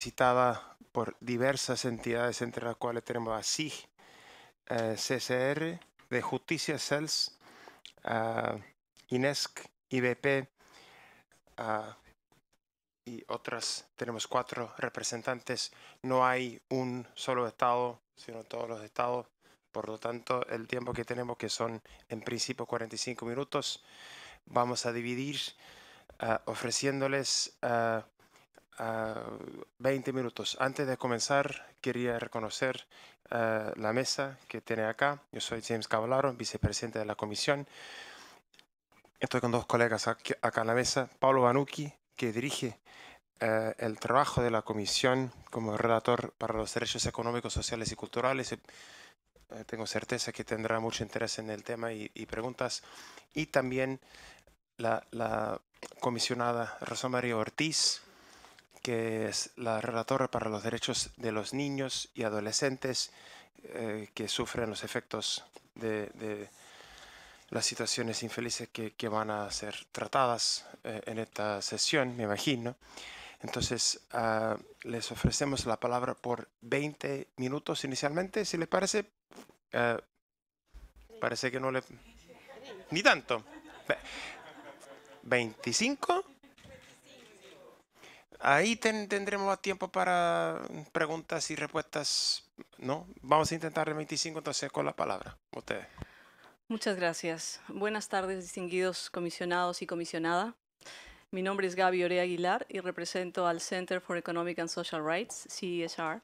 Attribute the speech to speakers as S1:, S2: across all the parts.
S1: citada por diversas entidades, entre las cuales tenemos a SIG, eh, CCR, de Justicia CELS, ah, INESC, IBP ah, y otras. Tenemos cuatro representantes. No hay un solo estado, sino todos los estados. Por lo tanto, el tiempo que tenemos, que son en principio 45 minutos, vamos a dividir ah, ofreciéndoles 20 ah, minutos. Antes de comenzar, quería reconocer ah, la mesa que tiene acá. Yo soy James Cavallaro, vicepresidente de la comisión. Estoy con dos colegas acá en la mesa. Pablo Banuki, que dirige ah, el trabajo de la comisión como relator para los derechos económicos, sociales y culturales. Eh, tengo certeza que tendrá mucho interés en el tema y, preguntas. Y también la, la comisionada Rosa María Ortiz, que es la relatora para los derechos de los niños y adolescentes eh, que sufren los efectos de, las situaciones infelices que, van a ser tratadas eh, en esta sesión, me imagino. Entonces, ah, les ofrecemos la palabra por 20 minutos inicialmente, si les parece. Ah, parece que no le... Ni tanto. 25. Ahí tendremos más tiempo para preguntas y respuestas, ¿no? Vamos a intentar el 25 entonces con la palabra. Ustedes.
S2: Muchas gracias. Buenas tardes, distinguidos comisionados y comisionada. Mi nombre es Gaby Orea Aguilar y represento al Center for Economic and Social Rights, CESR.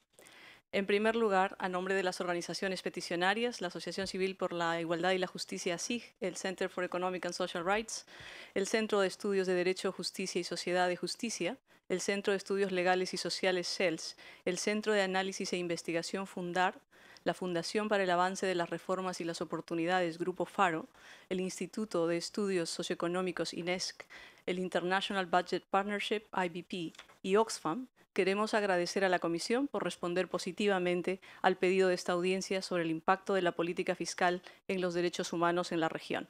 S2: En primer lugar, a nombre de las organizaciones peticionarias, la Asociación Civil por la Igualdad y la Justicia SIG, el Center for Economic and Social Rights, el Centro de Estudios de Derecho, Justicia y Sociedad de Justicia, el Centro de Estudios Legales y Sociales CELS, el Centro de Análisis e Investigación Fundar, la Fundación para el Avance de las Reformas y las Oportunidades Grupo Faro, el Instituto de Estudios Socioeconómicos INESC, el International Budget Partnership IBP y Oxfam, queremos agradecer a la Comisión por responder positivamente al pedido de esta audiencia sobre el impacto de la política fiscal en los derechos humanos en la región.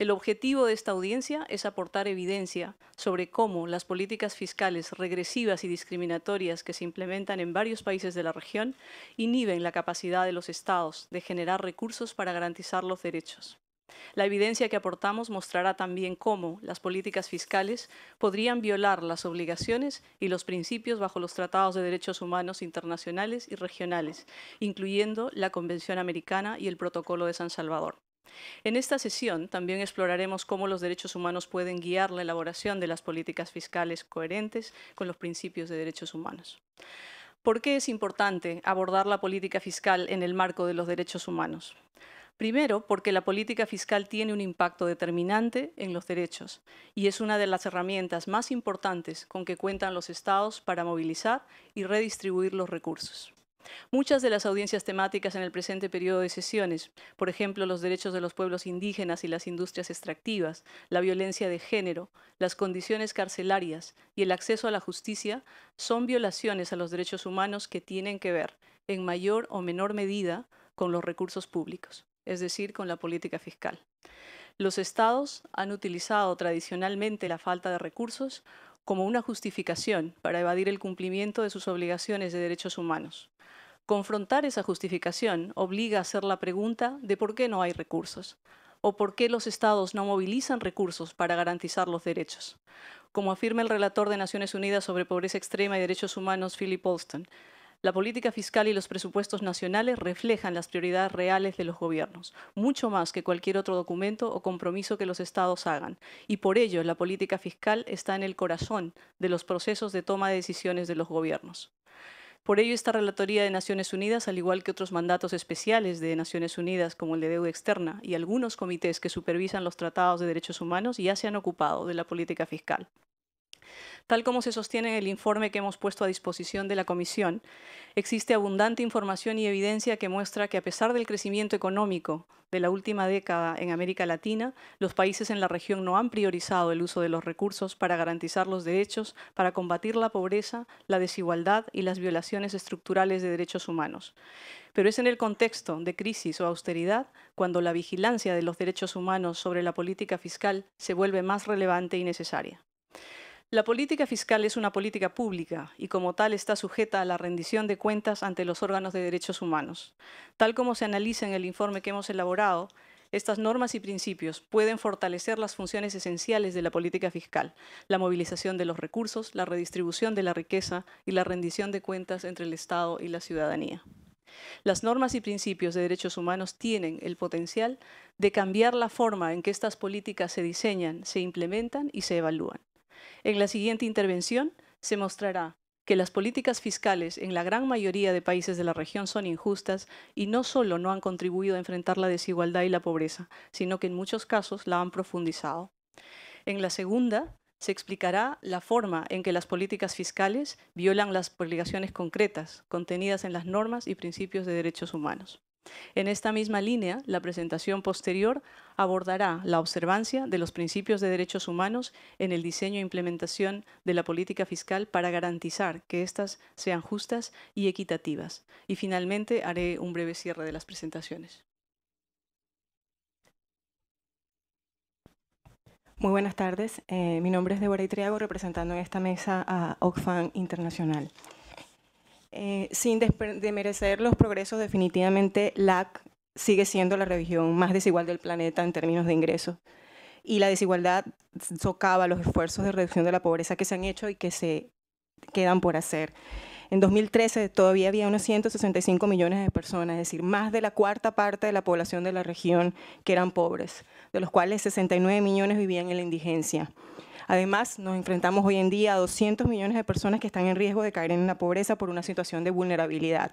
S2: El objetivo de esta audiencia es aportar evidencia sobre cómo las políticas fiscales regresivas y discriminatorias que se implementan en varios países de la región inhiben la capacidad de los estados de generar recursos para garantizar los derechos. La evidencia que aportamos mostrará también cómo las políticas fiscales podrían violar las obligaciones y los principios bajo los tratados de derechos humanos internacionales y regionales, incluyendo la Convención Americana y el Protocolo de San Salvador. En esta sesión también exploraremos cómo los derechos humanos pueden guiar la elaboración de las políticas fiscales coherentes con los principios de derechos humanos. ¿Por qué es importante abordar la política fiscal en el marco de los derechos humanos? Primero, porque la política fiscal tiene un impacto determinante en los derechos y es una de las herramientas más importantes con que cuentan los estados para movilizar y redistribuir los recursos. Muchas de las audiencias temáticas en el presente periodo de sesiones, por ejemplo, los derechos de los pueblos indígenas y las industrias extractivas, la violencia de género, las condiciones carcelarias y el acceso a la justicia, son violaciones a los derechos humanos que tienen que ver, en mayor o menor medida, con los recursos públicos, es decir, con la política fiscal. Los estados han utilizado tradicionalmente la falta de recursos como una justificación para evadir el cumplimiento de sus obligaciones de derechos humanos. Confrontar esa justificación obliga a hacer la pregunta de por qué no hay recursos o por qué los estados no movilizan recursos para garantizar los derechos. Como afirma el relator de Naciones Unidas sobre pobreza extrema y derechos humanos, Philip Alston, la política fiscal y los presupuestos nacionales reflejan las prioridades reales de los gobiernos, mucho más que cualquier otro documento o compromiso que los estados hagan, y por ello la política fiscal está en el corazón de los procesos de toma de decisiones de los gobiernos. Por ello, esta Relatoría de Naciones Unidas, al igual que otros mandatos especiales de Naciones Unidas, como el de deuda externa, y algunos comités que supervisan los tratados de derechos humanos, ya se han ocupado de la política fiscal. Tal como se sostiene en el informe que hemos puesto a disposición de la Comisión, existe abundante información y evidencia que muestra que a pesar del crecimiento económico de la última década en América Latina, los países en la región no han priorizado el uso de los recursos para garantizar los derechos, para combatir la pobreza, la desigualdad y las violaciones estructurales de derechos humanos. Pero es en el contexto de crisis o austeridad cuando la vigilancia de los derechos humanos sobre la política fiscal se vuelve más relevante y necesaria. La política fiscal es una política pública y como tal está sujeta a la rendición de cuentas ante los órganos de derechos humanos. Tal como se analiza en el informe que hemos elaborado, estas normas y principios pueden fortalecer las funciones esenciales de la política fiscal, la movilización de los recursos, la redistribución de la riqueza y la rendición de cuentas entre el Estado y la ciudadanía. Las normas y principios de derechos humanos tienen el potencial de cambiar la forma en que estas políticas se diseñan, se implementan y se evalúan. En la siguiente intervención se mostrará que las políticas fiscales en la gran mayoría de países de la región son injustas y no solo no han contribuido a enfrentar la desigualdad y la pobreza, sino que en muchos casos la han profundizado. En la segunda se explicará la forma en que las políticas fiscales violan las obligaciones concretas contenidas en las normas y principios de derechos humanos. En esta misma línea, la presentación posterior abordará la observancia de los principios de derechos humanos en el diseño e implementación de la política fiscal para garantizar que éstas sean justas y equitativas. Y finalmente haré un breve cierre de las presentaciones.
S3: Muy buenas tardes. Eh, mi nombre es Deborah Itriago, representando en esta mesa a Oxfam Internacional. Eh, sin desmerecer los progresos, definitivamente LAC sigue siendo la región más desigual del planeta en términos de ingresos. Y la desigualdad socava los esfuerzos de reducción de la pobreza que se han hecho y que se quedan por hacer. En 2013 todavía había unos 165 millones de personas, es decir, más de la cuarta parte de la población de la región que eran pobres, de los cuales 69 millones vivían en la indigencia. Además, nos enfrentamos hoy en día a 200 millones de personas que están en riesgo de caer en la pobreza por una situación de vulnerabilidad.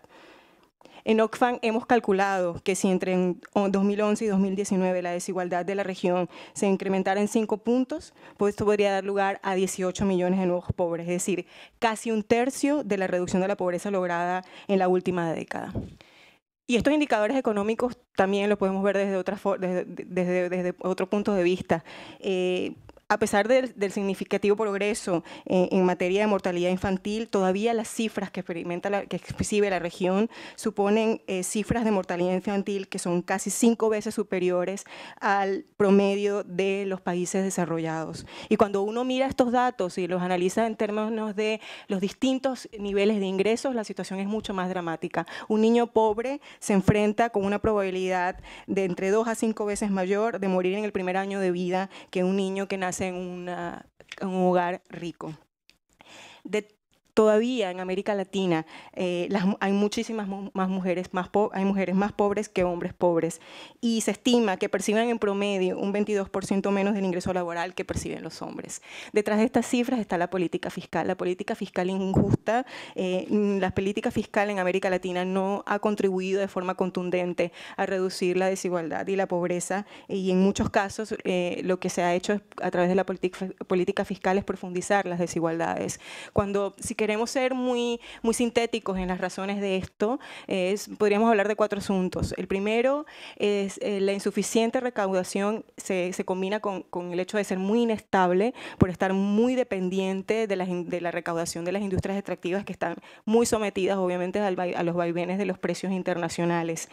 S3: En Oxfam hemos calculado que si entre 2011 y 2019 la desigualdad de la región se incrementara en 5 puntos, pues esto podría dar lugar a 18 millones de nuevos pobres, es decir, casi un tercio de la reducción de la pobreza lograda en la última década. Y estos indicadores económicos también los podemos ver desde, otra, otro punto de vista. Eh, a pesar del, significativo progreso eh, en, materia de mortalidad infantil, todavía las cifras que experimenta la, que exhibe la región suponen eh, cifras de mortalidad infantil que son casi cinco veces superiores al promedio de los países desarrollados. Y cuando uno mira estos datos y los analiza en términos de los distintos niveles de ingresos, la situación es mucho más dramática. Un niño pobre se enfrenta con una probabilidad de entre dos a cinco veces mayor de morir en el primer año de vida que un niño que nace en, un hogar rico. De todavía en América Latina eh, las, hay muchísimas más mujeres, más hay mujeres más pobres que hombres pobres y se estima que perciben en promedio un 22% menos del ingreso laboral que perciben los hombres. Detrás de estas cifras está la política fiscal, la política fiscal injusta, eh, mm, la política fiscal en América Latina no ha contribuido de forma contundente a reducir la desigualdad y la pobreza y en muchos casos eh, lo que se ha hecho a través de la política fiscal es profundizar las desigualdades. Cuando si queremos queremos ser muy, muy sintéticos en las razones de esto, es, podríamos hablar de cuatro asuntos. El primero es eh, la insuficiente recaudación se, se combina con, con, el hecho de ser muy inestable por estar muy dependiente de la, de la recaudación de las industrias extractivas que están muy sometidas obviamente a los vaivenes de los precios internacionales.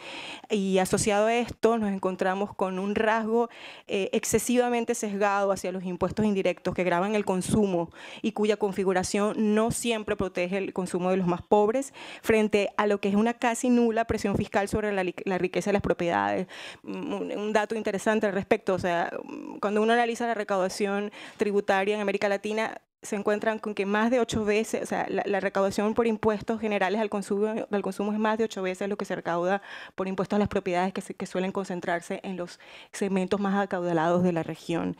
S3: Y asociado a esto nos encontramos con un rasgo eh, excesivamente sesgado hacia los impuestos indirectos que graban el consumo y cuya configuración no siempre protege el consumo de los más pobres frente a lo que es una casi nula presión fiscal sobre la, riqueza de las propiedades. Mm, un, dato interesante al respecto, o sea, mm, cuando uno analiza la recaudación tributaria en América Latina, se encuentran con que más de ocho veces, o sea, la, recaudación por impuestos generales al consumo, al consumo es más de ocho veces lo que se recauda por impuestos a las propiedades que, que suelen concentrarse en los segmentos más acaudalados de la región.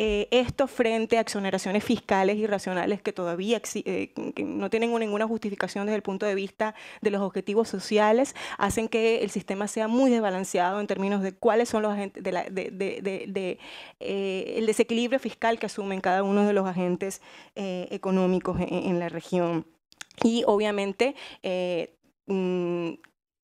S3: Eh, esto frente a exoneraciones fiscales irracionales que todavía eh, no tienen ninguna justificación desde el punto de vista de los objetivos sociales, hacen que el sistema sea muy desbalanceado en términos de cuáles son los agentes, de, eh, el desequilibrio fiscal que asumen cada uno de los agentes económicos en, en, la región. Y obviamente mm,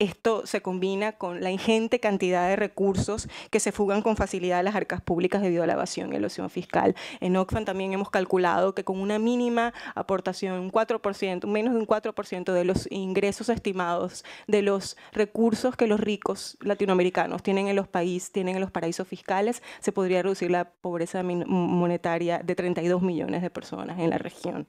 S3: esto se combina con la ingente cantidad de recursos que se fugan con facilidad a las arcas públicas debido a la evasión y elusión fiscal. En Oxfam también hemos calculado que con una mínima aportación, un 4%, menos de un 4% de los ingresos estimados de los recursos que los ricos latinoamericanos tienen en los países, tienen en los paraísos fiscales, se podría reducir la pobreza monetaria de 32 millones de personas en la región.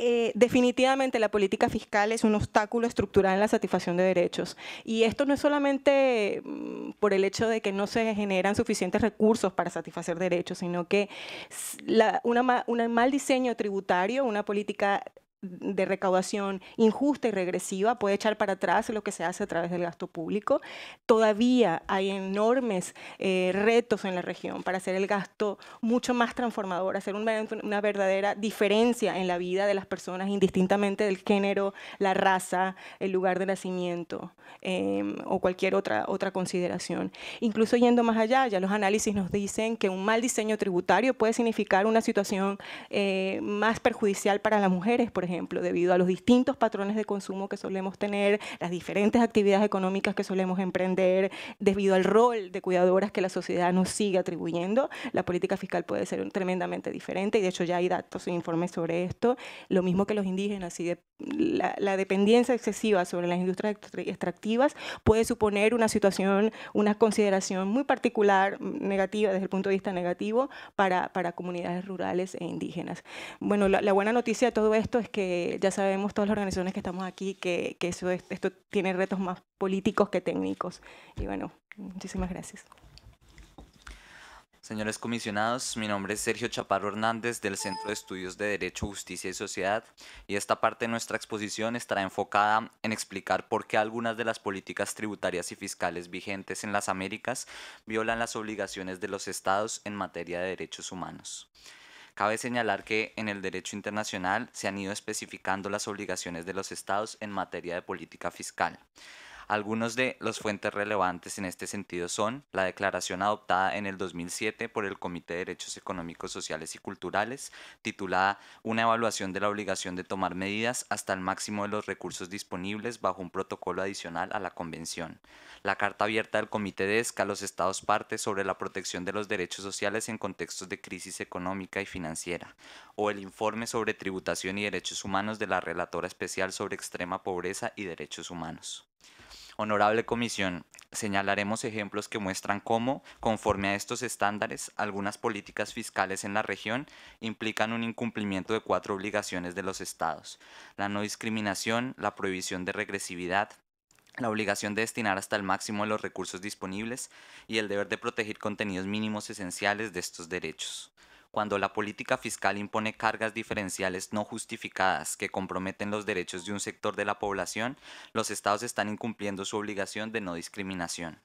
S3: Eh, definitivamente la política fiscal es un obstáculo estructural en la satisfacción de derechos. Y esto no es solamente mm, por el hecho de que no se generan suficientes recursos para satisfacer derechos, sino que un mal diseño tributario, una política de recaudación injusta y regresiva puede echar para atrás lo que se hace a través del gasto público. Todavía hay enormes eh, retos en la región para hacer el gasto mucho más transformador, hacer una, verdadera diferencia en la vida de las personas indistintamente del género, la raza, el lugar de nacimiento em, o cualquier otra, otra consideración. Incluso yendo más allá, ya los análisis nos dicen que un mal diseño tributario puede significar una situación eh, más perjudicial para las mujeres, por ejemplo, debido a los distintos patrones de consumo que solemos tener, las diferentes actividades económicas que solemos emprender, debido al rol de cuidadoras que la sociedad nos sigue atribuyendo, la política fiscal puede ser tremendamente diferente y de hecho ya hay datos e informes sobre esto. Lo mismo que los indígenas, y de, la, dependencia excesiva sobre las industrias extractivas puede suponer una situación, una consideración muy particular negativa desde el punto de vista negativo para, para comunidades rurales e indígenas. Bueno, la, la buena noticia de todo esto es que que ya sabemos todas las organizaciones que estamos aquí que, eso esto tiene retos más políticos que técnicos. Y bueno, muchísimas gracias.
S4: Señores comisionados, mi nombre es Sergio Chaparro Hernández del Centro de Estudios de Derecho, Justicia y Sociedad y esta parte de nuestra exposición estará enfocada en explicar por qué algunas de las políticas tributarias y fiscales vigentes en las Américas violan las obligaciones de los estados en materia de derechos humanos. Cabe señalar que en el derecho internacional se han ido especificando las obligaciones de los estados en materia de política fiscal. Algunos de los fuentes relevantes en este sentido son la declaración adoptada en el 2007 por el Comité de Derechos Económicos, Sociales y Culturales, titulada Una evaluación de la obligación de tomar medidas hasta el máximo de los recursos disponibles bajo un protocolo adicional a la Convención. La Carta Abierta del Comité de ESCA a los Estados partes sobre la protección de los derechos sociales en contextos de crisis económica y financiera, o el informe sobre tributación y derechos humanos de la Relatora Especial sobre Extrema Pobreza y Derechos Humanos. Honorable Comisión, señalaremos ejemplos que muestran cómo, conforme a estos estándares, algunas políticas fiscales en la región implican un incumplimiento de cuatro obligaciones de los estados. La no discriminación, la prohibición de regresividad, la obligación de destinar hasta el máximo los recursos disponibles y el deber de proteger contenidos mínimos esenciales de estos derechos cuando la política fiscal impone cargas diferenciales no justificadas que comprometen los derechos de un sector de la población, los estados están incumpliendo su obligación de no discriminación.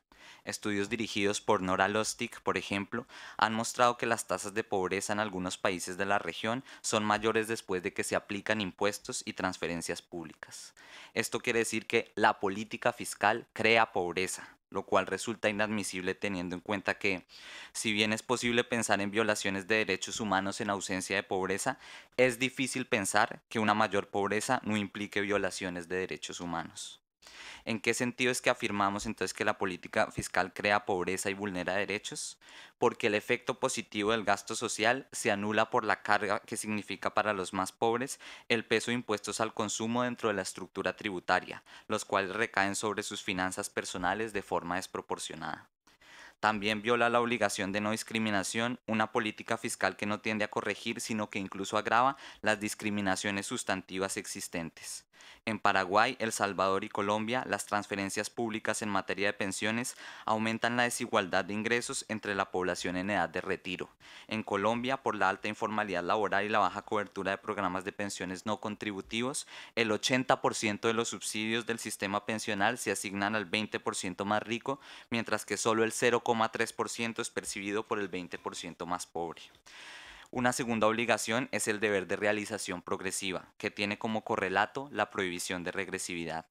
S4: Estudios dirigidos por Nora Lustig, por ejemplo, han mostrado que las tasas de pobreza en algunos países de la región son mayores después de que se aplican impuestos y transferencias públicas. Esto quiere decir que la política fiscal crea pobreza, lo cual resulta inadmisible teniendo en cuenta que, si bien es posible pensar en violaciones de derechos humanos en ausencia de pobreza, es difícil pensar que una mayor pobreza no implique violaciones de derechos humanos. ¿En qué sentido es que afirmamos entonces que la política fiscal crea pobreza y vulnera derechos? Porque el efecto positivo del gasto social se anula por la carga que significa para los más pobres el peso de impuestos al consumo dentro de la estructura tributaria, los cuales recaen sobre sus finanzas personales de forma desproporcionada también viola la obligación de no discriminación, una política fiscal que no tiende a corregir, sino que incluso agrava las discriminaciones sustantivas existentes. En Paraguay, El Salvador y Colombia, las transferencias públicas en materia de pensiones aumentan la desigualdad de ingresos entre la población en edad de retiro. En Colombia, por la alta informalidad laboral y la baja cobertura de programas de pensiones no contributivos, el 80% de los subsidios del sistema pensional se asignan al 20% más rico, mientras que solo el 0,3% es percibido por el 20% más pobre. Una segunda obligación es el deber de realización progresiva, que tiene como correlato la prohibición de regresividad.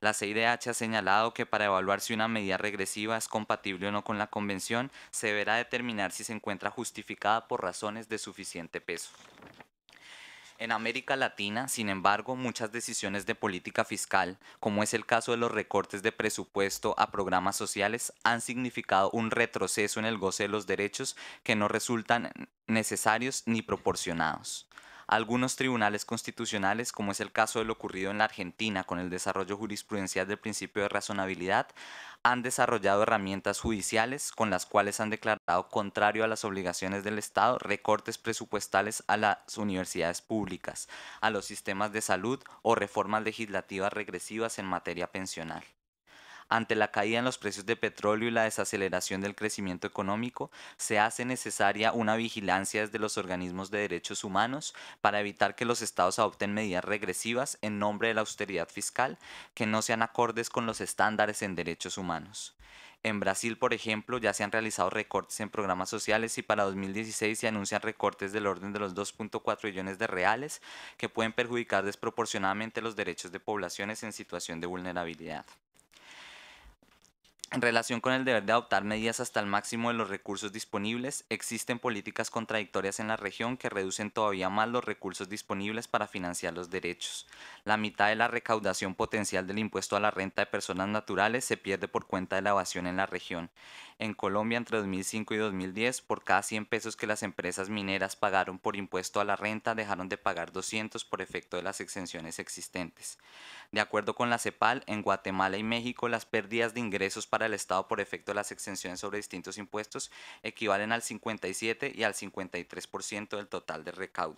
S4: La CIDH ha señalado que para evaluar si una medida regresiva es compatible o no con la Convención, se deberá determinar si se encuentra justificada por razones de suficiente peso. En América Latina, sin embargo, muchas decisiones de política fiscal, como es el caso de los recortes de presupuesto a programas sociales, han significado un retroceso en el goce de los derechos que no resultan necesarios ni proporcionados algunos tribunales constitucionales, como es el caso de lo ocurrido en la Argentina con el desarrollo jurisprudencial del principio de razonabilidad, han desarrollado herramientas judiciales con las cuales han declarado contrario a las obligaciones del Estado recortes presupuestales a las universidades públicas, a los sistemas de salud o reformas legislativas regresivas en materia pensional. Ante la caída en los precios de petróleo y la desaceleración del crecimiento económico, se hace necesaria una vigilancia desde los organismos de derechos humanos para evitar que los estados adopten medidas regresivas en nombre de la austeridad fiscal que no sean acordes con los estándares en derechos humanos. En Brasil, por ejemplo, ya se han realizado recortes en programas sociales y para 2016 se anuncian recortes del orden de los 2.4 billones de reales que pueden perjudicar desproporcionadamente los derechos de poblaciones en situación de vulnerabilidad. En relación con el deber de adoptar medidas hasta el máximo de los recursos disponibles, existen políticas contradictorias en la región que reducen todavía más los recursos disponibles para financiar los derechos. La mitad de la recaudación potencial del impuesto a la renta de personas naturales se pierde por cuenta de la evasión en la región en Colombia entre 2005 y 2010, por cada 100 pesos que las empresas mineras pagaron por impuesto a la renta, dejaron de pagar 200 por efecto de las exenciones existentes. De acuerdo con la CEPAL, en Guatemala y México, las pérdidas de ingresos para el Estado por efecto de las exenciones sobre distintos impuestos equivalen al 57 y al 53% del total de recaudo.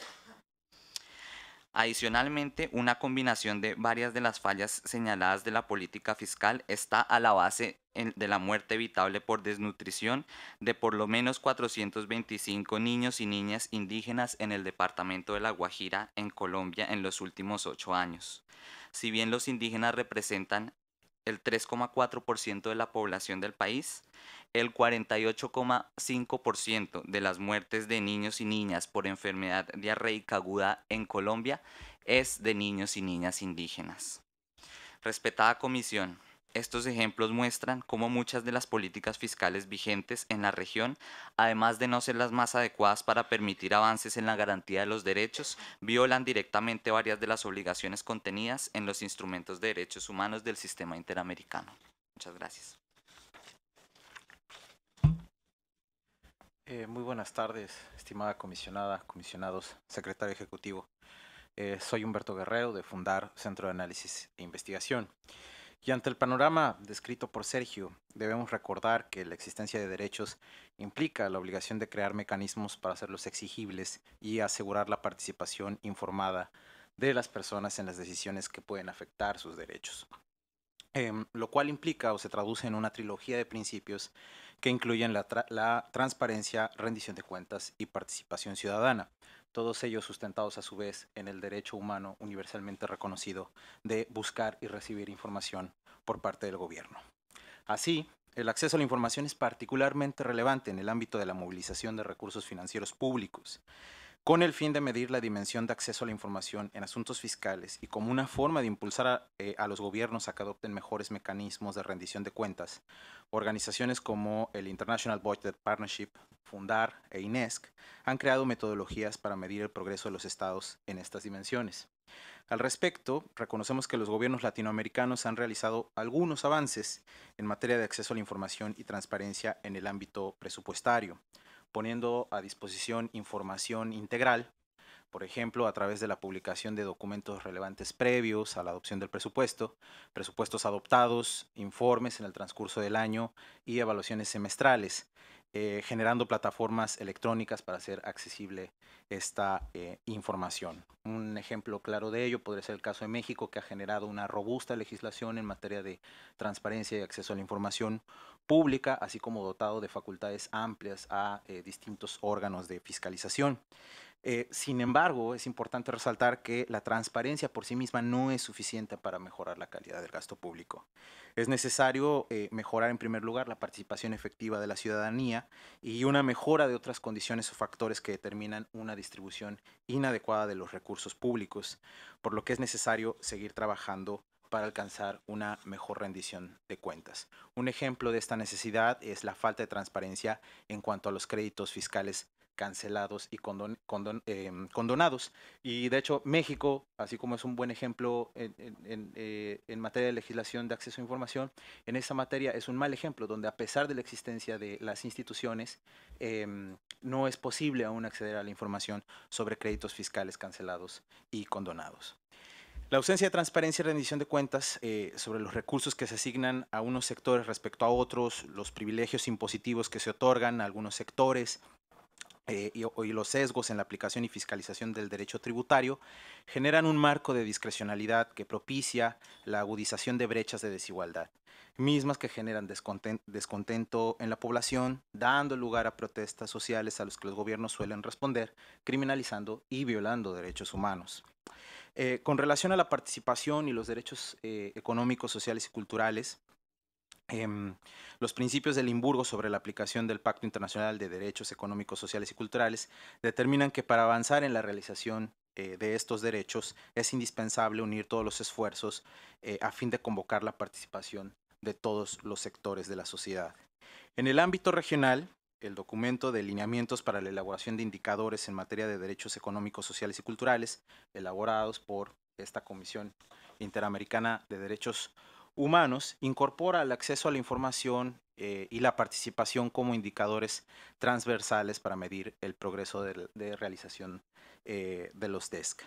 S4: Adicionalmente, una combinación de varias de las fallas señaladas de la política fiscal está a la base de la muerte evitable por desnutrición de por lo menos 425 niños y niñas indígenas en el departamento de La Guajira, en Colombia, en los últimos ocho años. Si bien los indígenas representan el 3,4% de la población del país, el 48,5% de las muertes de niños y niñas por enfermedad diarreica aguda en Colombia es de niños y niñas indígenas. Respetada comisión, estos ejemplos muestran cómo muchas de las políticas fiscales vigentes en la región, además de no ser las más adecuadas para permitir avances en la garantía de los derechos, violan directamente varias de las obligaciones contenidas en los instrumentos de derechos humanos del sistema interamericano. Muchas gracias.
S5: Eh, muy buenas tardes, estimada comisionada, comisionados, secretario ejecutivo. Eh, soy Humberto Guerrero de Fundar Centro de Análisis e Investigación. Y ante el panorama descrito por Sergio, debemos recordar que la existencia de derechos implica la obligación de crear mecanismos para hacerlos exigibles y asegurar la participación informada de las personas en las decisiones que pueden afectar sus derechos. Em, lo cual implica o se traduce en una trilogía de principios que incluyen la transparencia, rendición de cuentas y participación ciudadana, todos ellos sustentados a su vez en el derecho humano universalmente reconocido de buscar y recibir información por parte del gobierno. Así, el acceso a la información es particularmente relevante en el ámbito de la movilización de recursos financieros públicos con el fin de medir la dimensión de acceso a la información en asuntos fiscales y como una forma de impulsar eh, a, los gobiernos a que adopten mejores mecanismos de rendición de cuentas, organizaciones como el International Budget Partnership, Fundar e INESC han creado metodologías para medir el progreso de los estados en estas dimensiones. Al respecto, reconocemos que los gobiernos latinoamericanos han realizado algunos avances en materia de acceso a la información y transparencia en el ámbito presupuestario poniendo a disposición información integral, por ejemplo, a través de la publicación de documentos relevantes previos a la adopción del presupuesto, presupuestos adoptados, informes en el transcurso del año y evaluaciones semestrales, eh, generando plataformas electrónicas para hacer accesible esta eh, información. Un ejemplo claro de ello podría ser el caso de México, que ha generado una robusta legislación en materia de transparencia y acceso a la información pública, así como dotado de facultades amplias a eh, distintos órganos de fiscalización. Eh, sin embargo, es importante resaltar que la transparencia por sí misma no es suficiente para mejorar la calidad del gasto público. Es necesario eh, mejorar en primer lugar la participación efectiva de la ciudadanía y una mejora de otras condiciones o factores que determinan una distribución inadecuada de los recursos públicos, por lo que es necesario seguir trabajando para alcanzar una mejor rendición de cuentas. Un ejemplo de esta necesidad es la falta de transparencia en cuanto a los créditos fiscales cancelados y em, condonados. Y de hecho, México, así como es un buen ejemplo en, eh, materia de legislación de acceso a información, en esta materia es un mal ejemplo, donde a pesar de la existencia de las instituciones, em, no es posible aún acceder a la información sobre créditos fiscales cancelados y condonados. La ausencia de transparencia y rendición de cuentas eh, sobre los recursos que se asignan a unos sectores respecto a otros, los privilegios impositivos que se otorgan a algunos sectores eh, y, los sesgos en la aplicación y fiscalización del derecho tributario generan un marco de discrecionalidad que propicia la agudización de brechas de desigualdad, mismas que generan descontento en la población, dando lugar a protestas sociales a los que los gobiernos suelen responder, criminalizando y violando derechos humanos. Eh, con relación a la participación y los derechos eh, económicos, sociales y culturales, em, los principios de Limburgo sobre la aplicación del Pacto Internacional de Derechos Económicos, Sociales y Culturales determinan que para avanzar en la realización eh, de estos derechos es indispensable unir todos los esfuerzos a fin de convocar la participación de todos los sectores de la sociedad. En el ámbito regional, el documento de lineamientos para la elaboración de indicadores en materia de derechos económicos, sociales y culturales, elaborados por esta Comisión Interamericana de Derechos Humanos, incorpora el acceso a la información eh, y la participación como indicadores transversales para medir el progreso de, realización eh, de los DESC.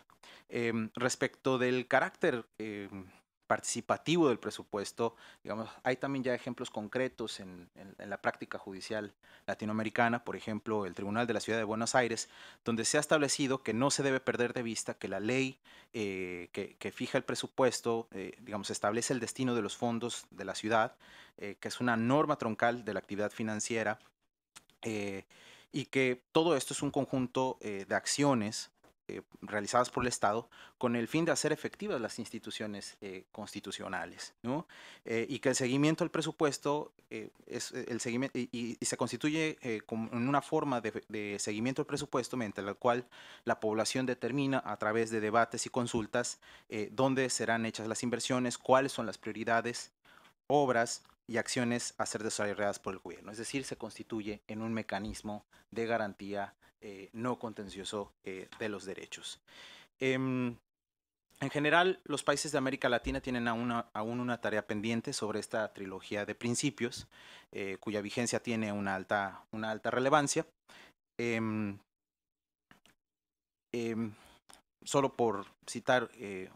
S5: Em, respecto del carácter em, participativo del presupuesto. Digamos, hay también ya ejemplos concretos en, la práctica judicial latinoamericana, por ejemplo, el Tribunal de la Ciudad de Buenos Aires, donde se ha establecido que no se debe perder de vista que la ley eh, que, fija el presupuesto, eh, digamos, establece el destino de los fondos de la ciudad, eh, que es una norma troncal de la actividad financiera y que todo esto es un conjunto de acciones eh, realizadas por el Estado con el fin de hacer efectivas las instituciones eh, constitucionales, eh, y que el seguimiento al presupuesto es el seguimiento y, se constituye como una forma de, de seguimiento al presupuesto mediante la cual la población determina a través de debates y consultas dónde serán hechas las inversiones, cuáles son las prioridades, obras y acciones a ser desarrolladas por el gobierno. Es decir, se constituye en un mecanismo de garantía eh, no contencioso eh, de los derechos. Em, en general, los países de América Latina tienen aún una, aún una tarea pendiente sobre esta trilogía de principios, eh, cuya vigencia tiene una alta, una alta relevancia. Em, em, solo por citar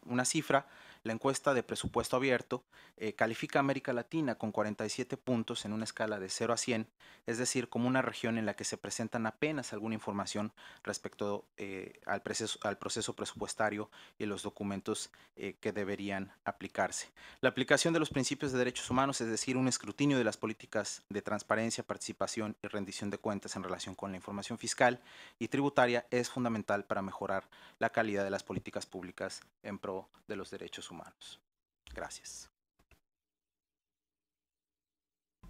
S5: una cifra, la encuesta de presupuesto abierto eh, califica América Latina con 47 puntos en una escala de 0 a 100, es decir, como una región en la que se presentan apenas alguna información respecto eh, al, proceso, presupuestario y los documentos eh, que deberían aplicarse. La aplicación de los principios de derechos humanos, es decir, un escrutinio de las políticas de transparencia, participación y rendición de cuentas en relación con la información fiscal y tributaria, es fundamental para mejorar la calidad de las políticas públicas en pro de los derechos humanos humanos. Gracias.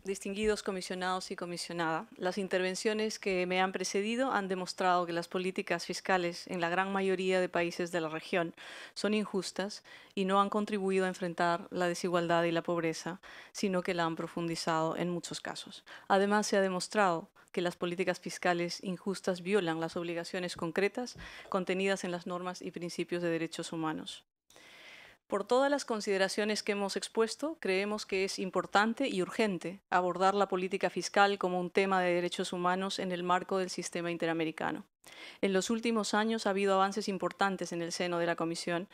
S2: Distinguidos comisionados y comisionada, las intervenciones que me han precedido han demostrado que las políticas fiscales en la gran mayoría de países de la región son injustas y no han contribuido a enfrentar la desigualdad y la pobreza, sino que la han profundizado en muchos casos. Además, se ha demostrado que las políticas fiscales injustas violan las obligaciones concretas contenidas en las normas y principios de derechos humanos. Por todas las consideraciones que hemos expuesto, creemos que es importante y urgente abordar la política fiscal como un tema de derechos humanos en el marco del sistema interamericano. En los últimos años ha habido avances importantes en el seno de la Comisión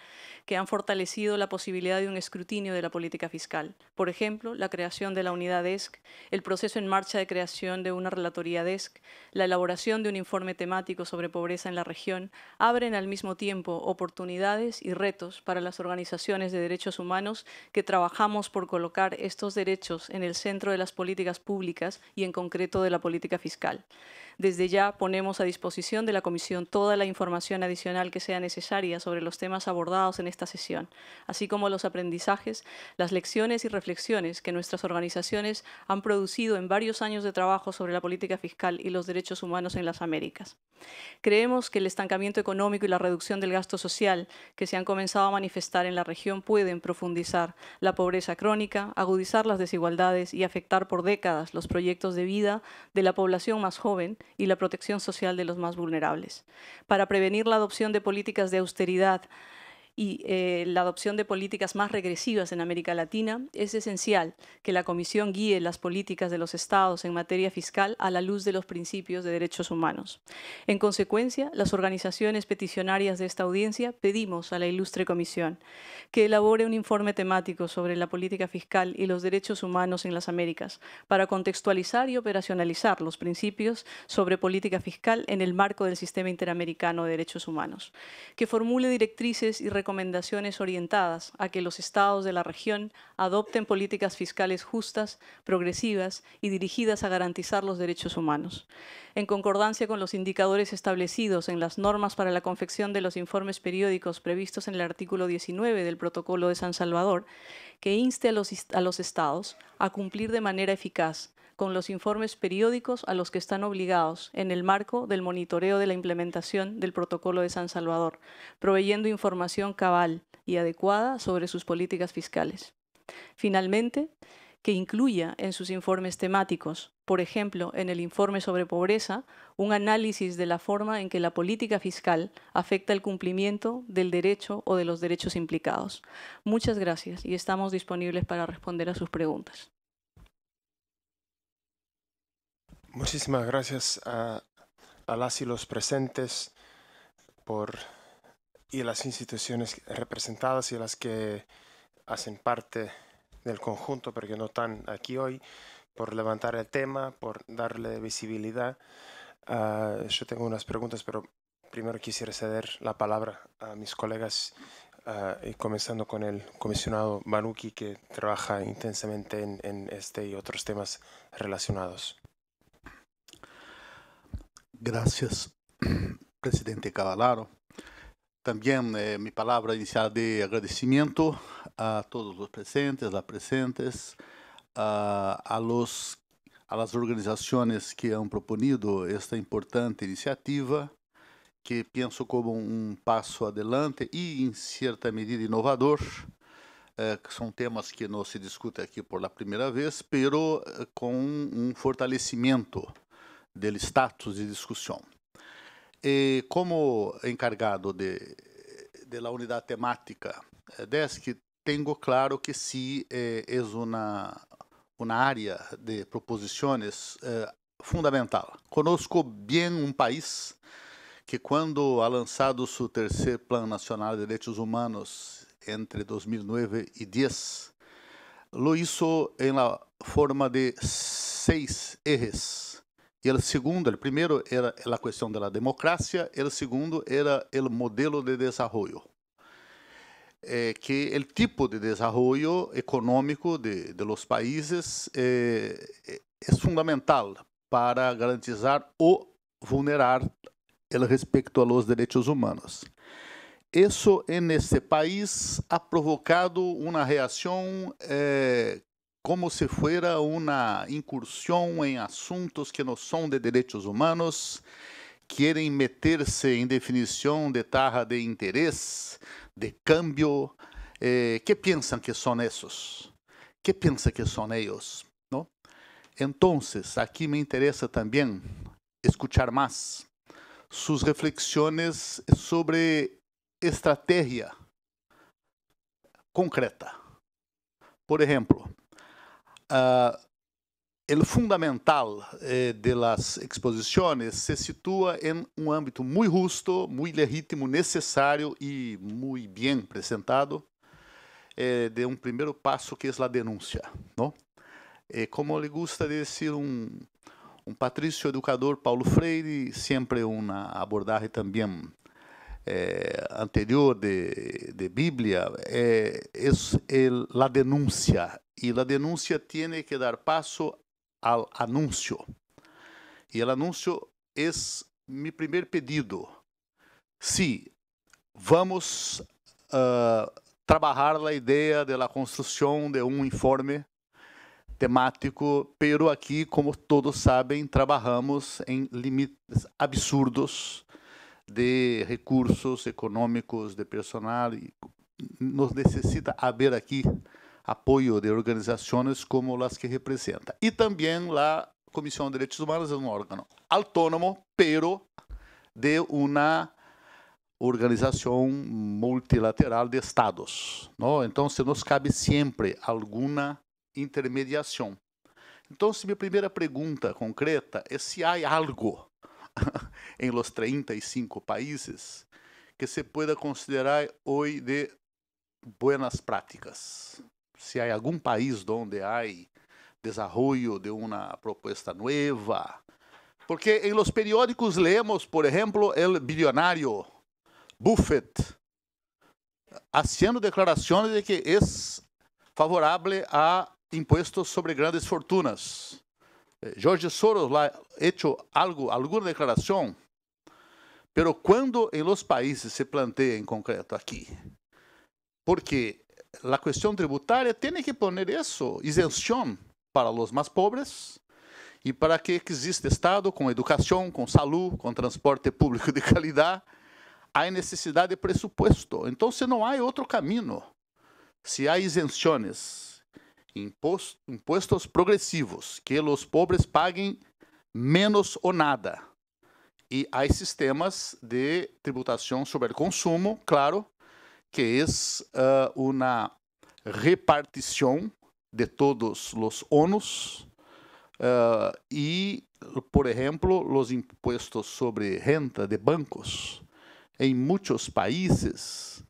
S2: que han fortalecido la posibilidad de un escrutinio de la política fiscal. Por ejemplo, la creación de la unidad DESC, el proceso en marcha de creación de una relatoría DESC, la elaboración de un informe temático sobre pobreza en la región, abren al mismo tiempo oportunidades y retos para las organizaciones de derechos humanos que trabajamos por colocar estos derechos en el centro de las políticas públicas y en concreto de la política fiscal. Desde ya ponemos a disposición de la Comisión toda la información adicional que sea necesaria sobre los temas abordados en esta sesión, así como los aprendizajes, las lecciones y reflexiones que nuestras organizaciones han producido en varios años de trabajo sobre la política fiscal y los derechos humanos en las Américas. Creemos que el estancamiento económico y la reducción del gasto social que se han comenzado a manifestar en la región pueden profundizar la pobreza crónica, agudizar las desigualdades y afectar por décadas los proyectos de vida de la población más joven, y la protección social de los más vulnerables, para prevenir la adopción de políticas de austeridad y eh, la adopción de políticas más regresivas en América Latina, es esencial que la Comisión guíe las políticas de los Estados en materia fiscal a la luz de los principios de derechos humanos. En consecuencia, las organizaciones peticionarias de esta audiencia pedimos a la ilustre Comisión que elabore un informe temático sobre la política fiscal y los derechos humanos en las Américas para contextualizar y operacionalizar los principios sobre política fiscal en el marco del sistema interamericano de derechos humanos, que formule directrices y recomendaciones orientadas a que los estados de la región adopten políticas fiscales justas, progresivas y dirigidas a garantizar los derechos humanos. En concordancia con los indicadores establecidos en las normas para la confección de los informes periódicos previstos en el artículo 19 del Protocolo de San Salvador, que inste a los, a los estados a cumplir de manera eficaz con los informes periódicos a los que están obligados en el marco del monitoreo de la implementación del Protocolo de San Salvador, proveyendo información cabal y adecuada sobre sus políticas fiscales. Finalmente, que incluya en sus informes temáticos, por ejemplo, en el informe sobre pobreza, un análisis de la forma en que la política fiscal afecta el cumplimiento del derecho o de los derechos implicados. Muchas gracias y estamos disponibles para responder a sus preguntas.
S1: Muchísimas gracias a, las y los presentes por, y las instituciones representadas y a las que hacen parte del conjunto, pero que no están aquí hoy, por levantar el tema, por darle visibilidad. Ah, yo tengo unas preguntas, pero primero quisiera ceder la palabra a mis colegas, ah, y comenzando con el comisionado Manuki, que trabaja intensamente en este y otros temas relacionados.
S6: Gracias, presidente Cavalaro. também eh, palavra inicial de agradecimento a todos os presentes, a presentes, a, los, a las organizaciones que han proponido esta importante iniciativa, que penso como um passo adelante e, em certa medida, inovador, eh, que são temas que não se discutem aqui por la primeira vez, pero eh, com um fortalecimento do status de discussão. E como encargado de, da unidade temática, eh, desde tenho claro que sim, eh, é uma uma área de proposições eh, fundamental. Conosco bem um país que quando ha lançado seu terceiro Plano Nacional de Direitos Humanos entre 2009 e 10, lo hizo em la forma de seis erros o segundo, o primeiro era a questão da democracia, o segundo era o modelo de desenvolvimento. Eh, é, que o tipo de desenvolvimento econômico de, de los países é eh, fundamental para garantizar ou vulnerar o respeito aos direitos humanos. Isso, nesse país, ha provocado uma reação eh, como se fuera uma incursão em assuntos que não são de direitos humanos, querem meter-se em definição de tarra de interés, de cambio. Eh, que pensam que são esses que pensa que são eles então aqui me interessa também escuchar mais suas reflexões sobre estratégia concreta. Por exemplo uh, fundamental eh, de las se sitúa em um âmbito muito justo, muito legítimo, necessário e muito bem apresentado eh, de um primeiro passo que é a denuncia. não Eh, como lhe gusta dizer um um patrício educador, Paulo Freire, sempre una abordaje também eh, anterior de, de é es el, denuncia, e a denúncia tem que dar passo ao anúncio e o anúncio é meu primeiro pedido. Sim, vamos uh, eh, trabalhar a ideia da construção de um informe temático, pero aqui, como todos sabem, trabalhamos em limites absurdos de recursos econômicos, de personal, nos necessita haver aqui apoio de organizações como as que representa. E também a Comissão de Direitos Humanos é um órgão autônomo, pero de uma organização multilateral de estados. Não? Então, se nos cabe sempre alguma intermediação. Então, se minha primeira pergunta concreta é se há algo em los 35 países que se pueda considerar hoje de buenas práticas se há algum país donde há desarrollo de uma proposta nova, Porque em los periódicos leemos, por exemplo, o bilionário Buffett fazendo declarações de que é favorável a impostos sobre grandes fortunas. Eh, Jorge Soros lá hecho algo, alguma declaração, pero quando em los países se planteia em concreto aqui, porque la cuestión tributaria tiene que poner eso, isención para los más pobres e para que exista Estado com educação, com saúde, com transporte público de qualidade, há necessidade de presupuesto. Então, se não há outro caminho, se há isenções, impostos progressivos, que os pobres paguem menos ou nada, e há sistemas de tributação sobre o consumo, claro, que é uh, ah, uma repartição de todos os ônus uh, ah, e, por exemplo, os impostos sobre renda de bancos. Em muitos países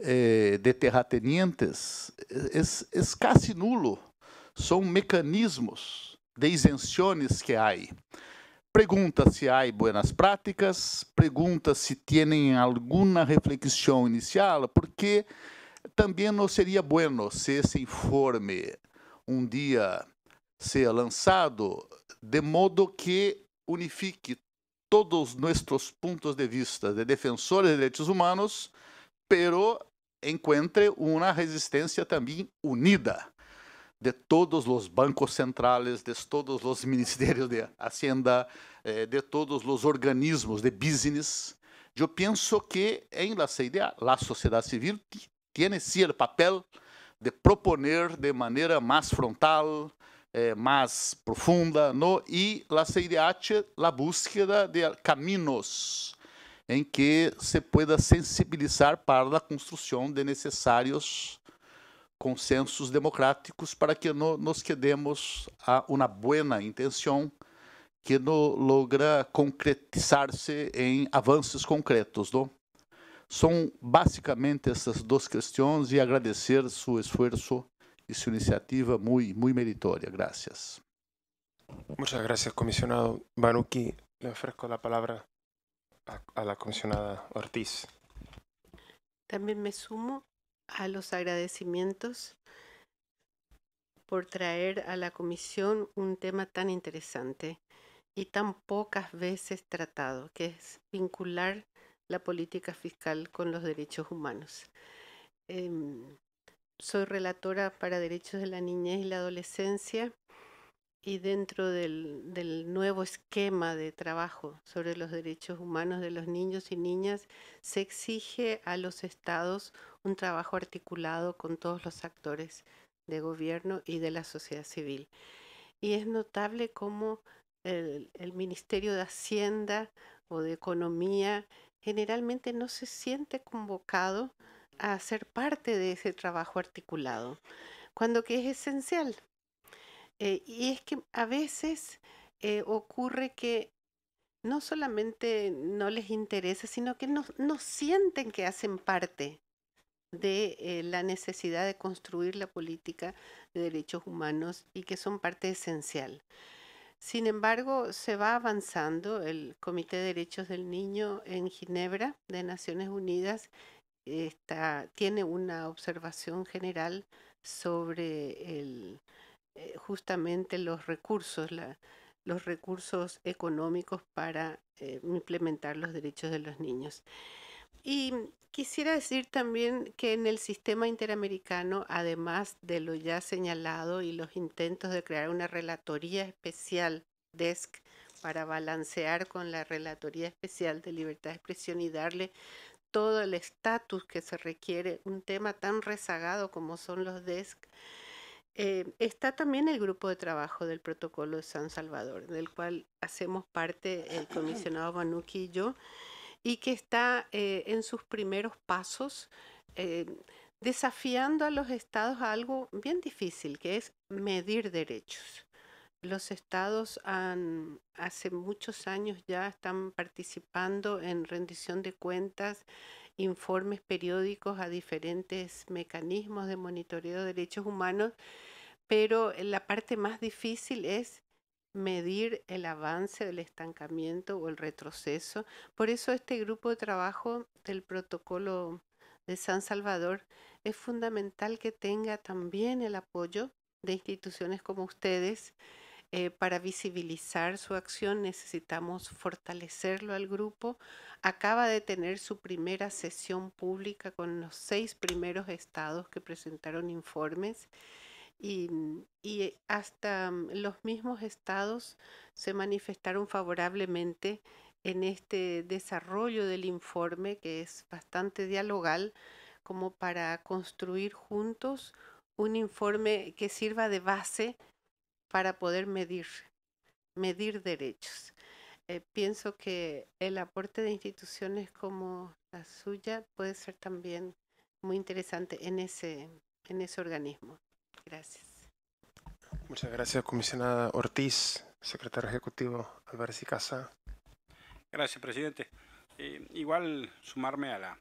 S6: eh, de terratenientes, é, é, nulo. São mecanismos de isenções que há. Pergunta se há boas práticas, pergunta se têm alguma reflexão inicial, porque também não seria bueno se esse informe um dia seja lançado de modo que unifique todos nossos pontos de vista de defensores de direitos humanos, pero encontre uma resistência também unida de todos os bancos centrais, de todos os ministérios de Hacienda, eh, de todos os organismos de business. Eu penso que em la CIDA, a sociedade civil tem sim o papel de proponer de maneira mais frontal, eh, mais profunda, ¿no? e la CIDH la búsqueda de caminhos em que se pueda sensibilizar para a construção de necessários consensos democráticos para que no, nos quedemos a uma boa intenção que no logra concretizar-se em avanços concretos. Não? São basicamente essas duas questões e agradecer seu esforço e sua iniciativa muito, muito meritória. Graças.
S1: Muchas gracias, comisionado Banuki. Le ofrezco la palabra a, a la comisionada Ortiz.
S7: También me sumo a los agradecimientos por traer a la comisión un tema tan interesante y tan pocas veces tratado, que es vincular la política fiscal con los derechos humanos. Em, soy relatora para derechos de la niñez y la adolescencia y dentro del, nuevo esquema de trabajo sobre los derechos humanos de los niños y niñas se exige a los estados un trabajo articulado con todos los actores de gobierno y de la sociedad civil. Y es notable cómo el, Ministerio de Hacienda o de Economía generalmente no se siente convocado a ser parte de ese trabajo articulado, cuando que es esencial. Eh, y es que a veces eh, ocurre que no solamente no les interesa, sino que no sienten que hacen parte de eh, la necesidad de construir la política de derechos humanos y que son parte esencial. Sin embargo, se va avanzando. El Comité de Derechos del Niño en Ginebra de Naciones Unidas tiene una observación general sobre eh, justamente los recursos, los recursos económicos para eh, implementar los derechos de los niños. Y quisiera decir también que en el sistema interamericano, además de lo ya señalado y los intentos de crear una relatoría especial, DESC, para balancear con la Relatoría Especial de Libertad de Expresión y darle todo el estatus que se requiere, un tema tan rezagado como son los DESC, eh, está también el grupo de trabajo del protocolo de San Salvador, del cual hacemos parte el comisionado Banuki y yo, y que está eh, en sus primeros pasos eh, desafiando a los estados a algo bien difícil, que es medir derechos. Los estados han, hace muchos años ya están participando en rendición de cuentas, informes periódicos a diferentes mecanismos de monitoreo de derechos humanos, pero la parte más difícil es medir el avance del estancamiento o el retroceso. Por eso este grupo de trabajo del protocolo de San Salvador es fundamental que tenga también el apoyo de instituciones como ustedes. Eh, para visibilizar su acción necesitamos fortalecerlo al grupo. Acaba de tener su primera sesión pública con los seis primeros estados que presentaron informes y, y hasta mm, los mismos estados se manifestaron favorablemente en este desarrollo del informe que es bastante dialogal como para construir juntos un informe que sirva de base para poder medir, medir derechos. Eh, pienso que el aporte de instituciones como la suya puede ser también muy interesante en ese, en ese organismo. Gracias.
S8: Muchas
S1: gracias, comisionada Ortiz, secretario ejecutivo Álvarez y Casa.
S8: Gracias, presidente. Eh, igual sumarme a la,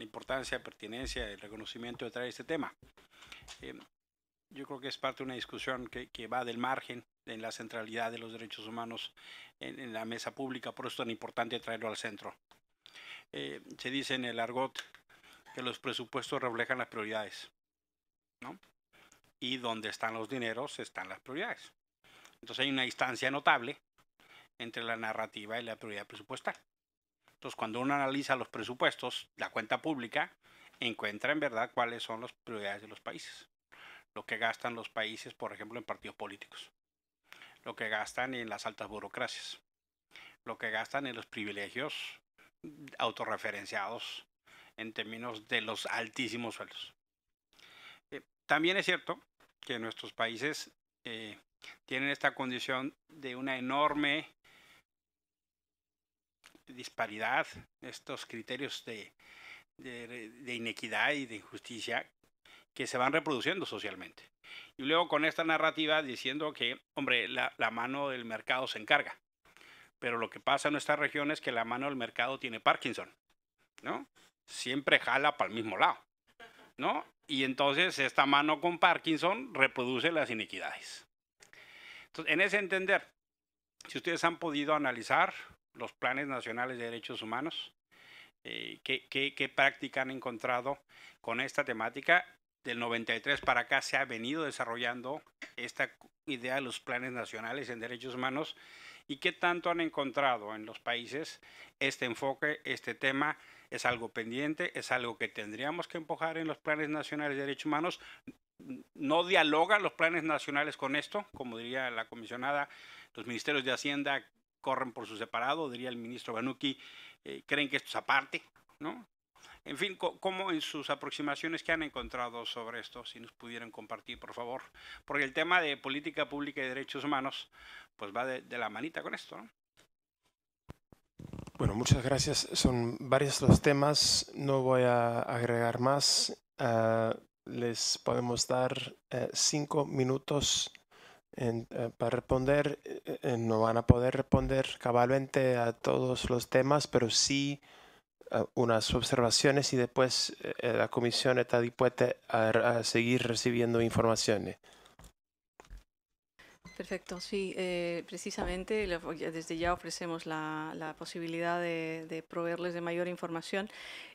S8: importancia, pertinencia y reconocimiento de traer este tema. Eh, yo creo que es parte de una discusión que, va del margen en la centralidad de los derechos humanos en, la mesa pública, por eso es tan importante traerlo al centro. Eh, se dice en el argot que los presupuestos reflejan las prioridades. ¿no? y donde están los dineros están las prioridades. Entonces hay una distancia notable entre la narrativa y la prioridad presupuestal. Entonces cuando uno analiza los presupuestos, la cuenta pública, encuentra en verdad cuáles son las prioridades de los países. Lo que gastan los países, por ejemplo, en partidos políticos. Lo que gastan en las altas burocracias. Lo que gastan en los privilegios autorreferenciados en términos de los altísimos sueldos. También es cierto que nuestros países eh, tienen esta condición de una enorme disparidad, estos criterios de, inequidad y de injusticia que se van reproduciendo socialmente. Y luego con esta narrativa diciendo que, hombre, la, la mano del mercado se encarga. Pero lo que pasa en nuestra región es que la mano del mercado tiene Parkinson, ¿no? Siempre jala para el mismo lado, ¿no? Y entonces esta mano con Parkinson reproduce las inequidades. Entonces, en ese entender, si ustedes han podido analizar los planes nacionales de derechos humanos, eh, ¿qué, qué práctica han encontrado con esta temática? Del 93 para acá se ha venido desarrollando esta idea de los planes nacionales en derechos humanos y qué tanto han encontrado en los países este enfoque, este tema, es algo pendiente, es algo que tendríamos que empujar en los planes nacionales de derechos humanos. No dialogan los planes nacionales con esto, como diría la comisionada, los ministerios de Hacienda corren por su separado, diría el ministro Banuki, eh, creen que esto es aparte, ¿no? En fin, ¿cómo en sus aproximaciones que han encontrado sobre esto? Si nos pudieran compartir, por favor. Porque el tema de política pública y derechos humanos, pues va de la manita con esto, ¿no?
S1: Bueno, muchas gracias. Son varios los temas, no voy a agregar más. Ah, les podemos dar eh, cinco minutos eh, para responder. Eh, no van a poder responder cabalmente a todos los temas, pero sí ah, unas observaciones y después la comisión está dispuesta a seguir recibiendo informaciones.
S2: Perfecto, sí, eh, precisamente desde ya ofrecemos la, posibilidad de, proveerles de mayor información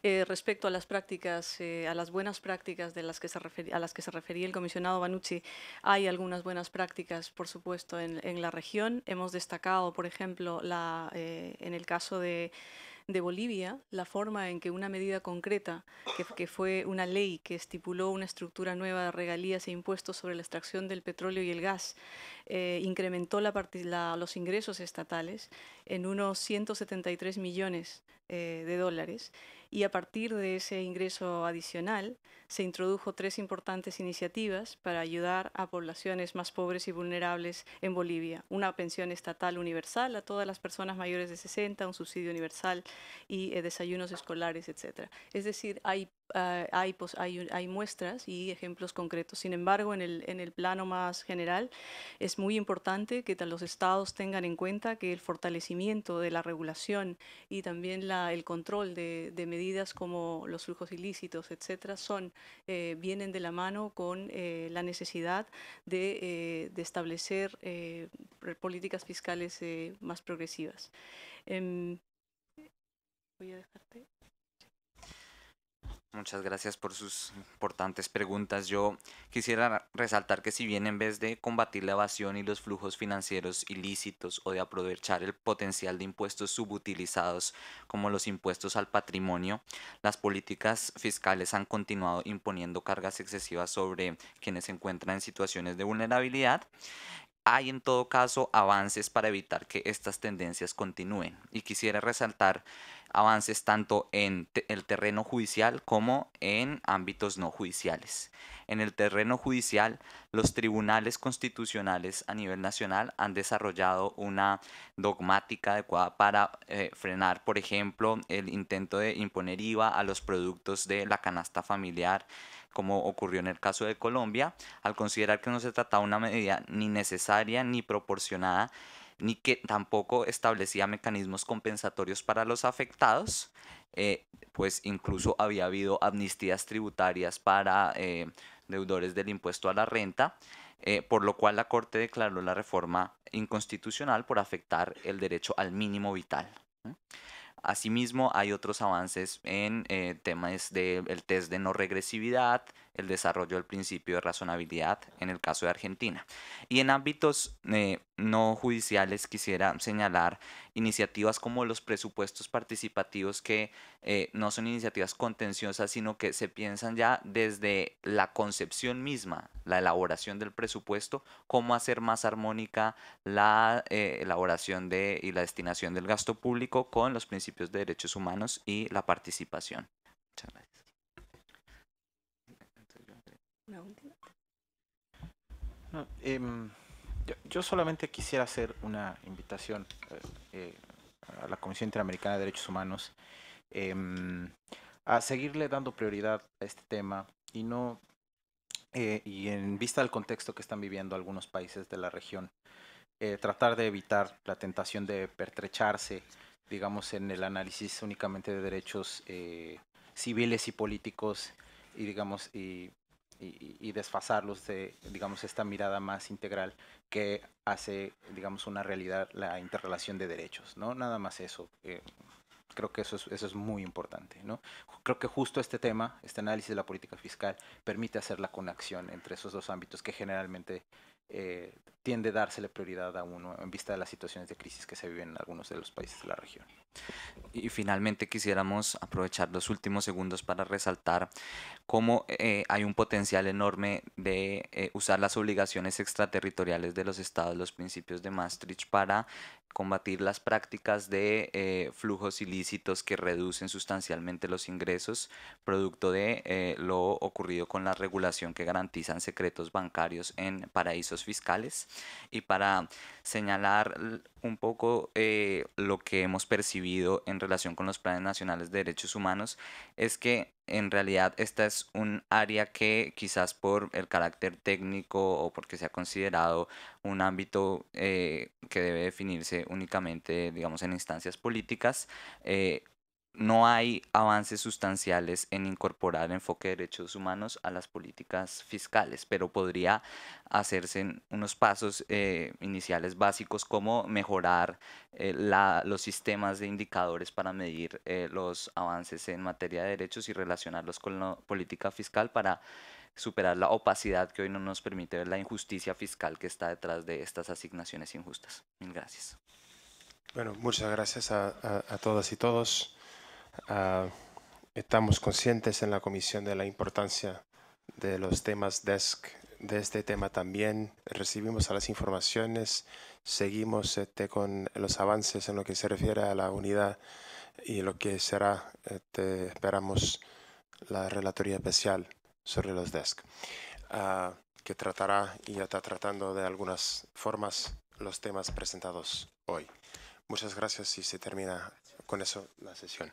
S2: eh, respecto a las prácticas, eh, a las buenas prácticas de las que se a las que se refería el comisionado Banucci. Hay algunas buenas prácticas, por supuesto, en, en la región. Hemos destacado, por ejemplo, la, en el caso de de Bolivia, la forma en que una medida concreta, que, fue una ley que estipuló una estructura nueva de regalías e impuestos sobre la extracción del petróleo y el gas, eh, incrementó la los ingresos estatales en unos 173 millones eh, de dólares y a partir de ese ingreso adicional se introdujo tres importantes iniciativas para ayudar a poblaciones más pobres y vulnerables en Bolivia. Una pensión estatal universal a todas las personas mayores de 60, un subsidio universal y eh, desayunos escolares, etc. Es decir, hay Ah, hay, pues, hay, hay, muestras y ejemplos concretos. Sin embargo, en el, en el plano más general, es muy importante que los estados tengan en cuenta que el fortalecimiento de la regulación y también la, el control de, medidas como los flujos ilícitos, etcétera, son, eh, vienen de la mano con eh, la necesidad de eh, establecer políticas fiscales más progresivas. Em, voy a dejarte.
S4: Muchas gracias por sus importantes preguntas. Yo quisiera resaltar que si bien en vez de combatir la evasión y los flujos financieros ilícitos o de aprovechar el potencial de impuestos subutilizados como los impuestos al patrimonio, las políticas fiscales han continuado imponiendo cargas excesivas sobre quienes se encuentran en situaciones de vulnerabilidad hay en todo caso avances para evitar que estas tendencias continúen y quisiera resaltar avances tanto en el terreno judicial como en ámbitos no judiciales. En el terreno judicial, los tribunales constitucionales a nivel nacional han desarrollado una dogmática adecuada para eh, frenar, por ejemplo, el intento de imponer IVA a los productos de la canasta familiar como ocurrió en el caso de Colombia, al considerar que no se trataba una medida ni necesaria ni proporcionada, ni que tampoco establecía mecanismos compensatorios para los afectados, eh, pues incluso había habido amnistías tributarias para eh, deudores del impuesto a la renta, eh, por lo cual la Corte declaró la reforma inconstitucional por afectar el derecho al mínimo vital. Asimismo, hay otros avances en eh, temas del el test de no regresividad, el desarrollo del principio de razonabilidad en el caso de Argentina. Y en ámbitos eh, no judiciales quisiera señalar iniciativas como los presupuestos participativos que eh, no son iniciativas contenciosas, sino que se piensan ya desde la concepción misma, la elaboración del presupuesto, cómo hacer más armónica la eh, elaboración de, y la destinación del gasto público con los principios de derechos humanos y la participación. Muchas gracias.
S5: Em, yo, solamente quisiera hacer una invitación eh, eh, a la Comisión Interamericana de Derechos Humanos em, a seguirle dando prioridad a este tema y no eh, y en vista del contexto que están viviendo algunos países de la región, tratar de evitar la tentación de pertrecharse, digamos, en el análisis únicamente de derechos civiles y políticos y digamos y y, y desfasarlos de, digamos, esta mirada más integral que hace, digamos, una realidad la interrelación de derechos, ¿no? Nada más eso. Eh, creo que eso es, eso es muy importante, ¿no? Creo que justo este tema, este análisis de la política fiscal, permite hacer la conexión entre esos dos ámbitos que generalmente eh, tiende a dársele prioridad a uno en vista de las situaciones de crisis que se viven en algunos de los países de la región.
S4: Y finalmente quisiéramos aprovechar los últimos segundos para resaltar cómo eh, hay un potencial enorme de eh, usar las obligaciones extraterritoriales de los estados, los principios de Maastricht, para combatir las prácticas de eh, flujos ilícitos que reducen sustancialmente los ingresos, producto de lo ocurrido con la regulación que garantizan secretos bancarios en paraísos fiscales. Y para señalar un poco eh, lo que hemos percibido en relación con los planes nacionales de derechos humanos es que en realidad esta es un área que quizás por el carácter técnico o porque se ha considerado un ámbito eh, que debe definirse únicamente digamos en instancias políticas eh, no hay avances sustanciales en incorporar enfoque de derechos humanos a las políticas fiscales, pero podría hacerse unos pasos eh, iniciales básicos como mejorar eh, la, los sistemas de indicadores para medir eh, los avances en materia de derechos y relacionarlos con la política fiscal para superar la opacidad que hoy no nos permite ver la injusticia fiscal que está detrás de estas asignaciones injustas. Mil gracias.
S1: Bueno, muchas gracias a todas y todos. Ah, estamos conscientes en la comisión de la importancia de los temas DESC, de este tema también. Recibimos las informaciones, seguimos este, con los avances en lo que se refiere a la unidad y lo que será, este, esperamos, la relatoría especial sobre los DESC, ah, que tratará y ya está tratando de algunas formas los temas presentados hoy. Muchas gracias y se termina con eso la sesión.